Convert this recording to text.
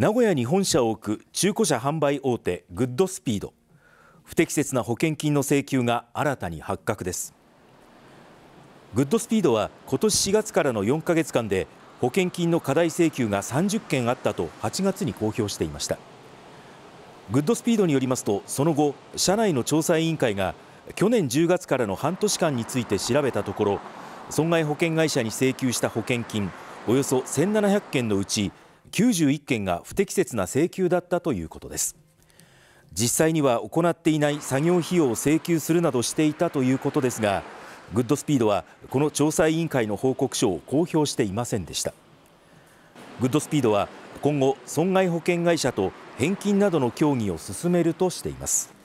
名古屋に本社を置く中古車販売大手グッドスピード不適切な保険金の請求が新たに発覚ですグッドスピードは今年4月からの4ヶ月間で保険金の過大請求が30件あったと8月に公表していましたグッドスピードによりますとその後社内の調査委員会が去年10月からの半年間について調べたところ損害保険会社に請求した保険金およそ1700件のうち91件が不適切な請求だったということです実際には行っていない作業費用を請求するなどしていたということですがグッドスピードはこの調査委員会の報告書を公表していませんでしたグッドスピードは今後損害保険会社と返金などの協議を進めるとしています